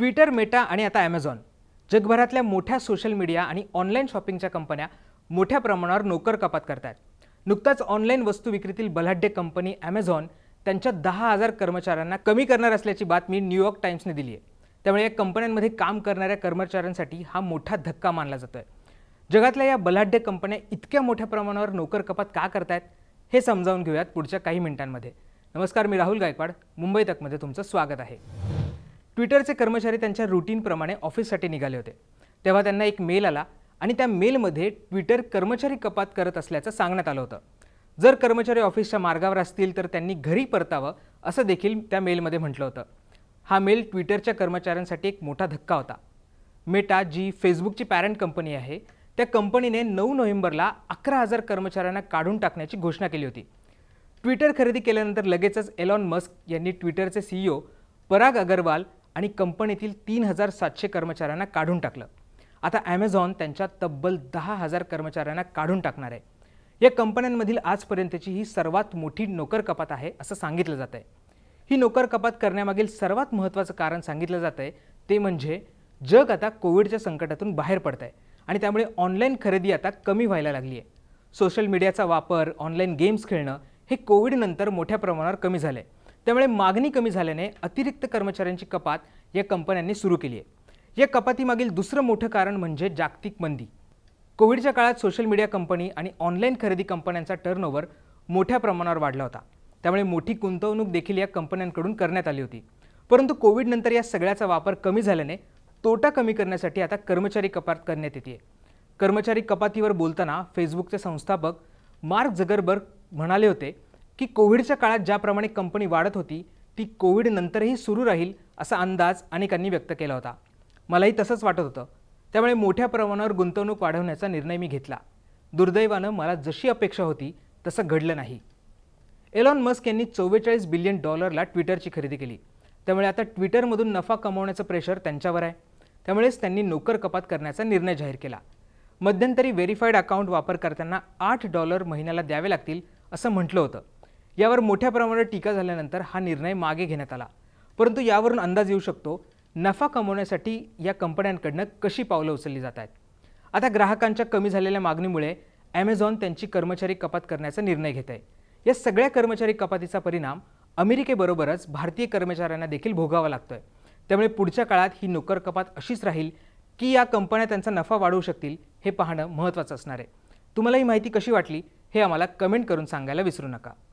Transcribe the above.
Twitter Meta आणि आता Amazon जगभरातल्या मोठ्या सोशल मीडिया आणि ऑनलाईन शॉपिंगच्या कंपन्या मोठ्या प्रमाणावर नोकर कपात करतात नुकताच ऑनलाईन वस्तू विक्रीतील बलाढ्य कंपनी ॲमेझॉन त्यांच्या दहा हजार कर्मचाऱ्यांना कमी करणार असल्याची बातमी न्यूयॉर्क टाइम्सने दिली आहे त्यामुळे या कंपन्यांमध्ये काम करणाऱ्या कर्मचाऱ्यांसाठी हा मोठा धक्का मानला जातो आहे जगातल्या या बलाढ्य कंपन्या इतक्या मोठ्या प्रमाणावर नोकर कपात का करतायत हे समजावून घेऊयात पुढच्या काही मिनिटांमध्ये नमस्कार मी राहुल गायकवाड मुंबई तकमध्ये तुमचं स्वागत आहे ट्विटरचे कर्मचारी त्यांच्या रुटीनप्रमाणे ऑफिससाठी निघाले होते तेव्हा त्यांना एक मेल आला आणि त्या मेलमध्ये ट्विटर कर्मचारी कपात करत असल्याचं सांगण्यात आलं होतं जर कर्मचारी ऑफिसच्या मार्गावर असतील तर त्यांनी घरी परतावं असं देखील त्या मेलमध्ये म्हटलं होतं हा मेल ट्विटरच्या कर्मचाऱ्यांसाठी एक मोठा धक्का होता मेटा जी फेसबुकची पॅरेंट कंपनी आहे त्या कंपनीने नऊ नोव्हेंबरला अकरा हजार कर्मचाऱ्यांना काढून टाकण्याची घोषणा केली होती ट्विटर खरेदी केल्यानंतर लगेचच एलॉन मस्क यांनी ट्विटरचे सीईओ e पराग अगरवाल आणि कंपनीतील तीन हजार सातशे कर्मचाऱ्यांना काढून टाकलं आता ॲमेझॉन त्यांच्या तब्बल दहा हजार कर्मचाऱ्यांना काढून टाकणार आहे या कंपन्यांमधील आजपर्यंतची ही सर्वात मोठी नोकर कपात आहे असं सांगितलं जात आहे ही नोकर कपात करण्यामागील सर्वात महत्त्वाचं कारण सांगितलं जात आहे ते म्हणजे जग आता कोविडच्या संकटातून बाहेर पडत आहे आणि त्यामुळे ऑनलाईन खरेदी आता कमी व्हायला लागली आहे सोशल मीडियाचा वापर ऑनलाईन गेम्स खेळणं हे कोविडनंतर मोठ्या प्रमाणावर कमी झालं आहे त्यामुळे मागणी कमी झाल्याने अतिरिक्त कर्मचाऱ्यांची कपात या कंपन्यांनी सुरू केली आहे या कपातीमागील दुसरं मोठं कारण म्हणजे जागतिक मंदी कोविडच्या काळात सोशल मीडिया कंपनी आणि ऑनलाईन खरेदी कंपन्यांचा टर्नओव्हर मोठ्या प्रमाणावर वाढला होता त्यामुळे मोठी गुंतवणूक देखील या कंपन्यांकडून करण्यात आली होती परंतु कोविडनंतर या सगळ्याचा वापर कमी झाल्याने तोटा कमी करण्यासाठी आता कर्मचारी कपात करण्यात येते कर्मचारी कपातीवर बोलताना फेसबुकचे संस्थापक मार्क जगरबर्ग म्हणाले होते की कोविडच्या काळात ज्याप्रमाणे कंपनी वाढत होती ती कोविडनंतरही सुरू राहील असा अंदाज अनेकांनी व्यक्त केला होता मलाही तसंच वाटत होतं त्यामुळे मोठ्या प्रमाणावर गुंतवणूक वाढवण्याचा निर्णय मी घेतला दुर्दैवानं मला जशी अपेक्षा होती तसं घडलं नाही एलॉन मस्क यांनी चव्वेचाळीस बिलियन डॉलरला ट्विटरची खरेदी केली त्यामुळे आता ट्विटरमधून नफा कमवण्याचं प्रेशर त्यांच्यावर आहे त्यामुळेच त्यांनी नोकर कपात करण्याचा निर्णय जाहीर केला मध्यंतरी व्हेरीफाईड अकाउंट वापरकर्त्यांना आठ डॉलर महिन्याला द्यावे लागतील असं म्हटलं होतं यावर मोठ्या प्रमाणात टीका झाल्यानंतर हा निर्णय मागे घेण्यात आला परंतु यावरून अंदाज येऊ शकतो नफा कमवण्यासाठी या कंपन्यांकडनं कशी पावलं उचलली जात आहेत आता ग्राहकांच्या कमी झालेल्या मागणीमुळे ॲमेझॉन त्यांची कर्मचारी कपात करण्याचा निर्णय घेत आहे या सगळ्या कर्मचारी कपातीचा परिणाम अमेरिकेबरोबरच भारतीय कर्मचाऱ्यांना देखील भोगावा लागतो आहे त्यामुळे पुढच्या काळात ही नोकर कपात अशीच राहील की या कंपन्या त्यांचा नफा वाढवू शकतील हे पाहणं महत्त्वाचं असणार आहे तुम्हाला ही माहिती कशी वाटली हे आम्हाला कमेंट करून सांगायला विसरू नका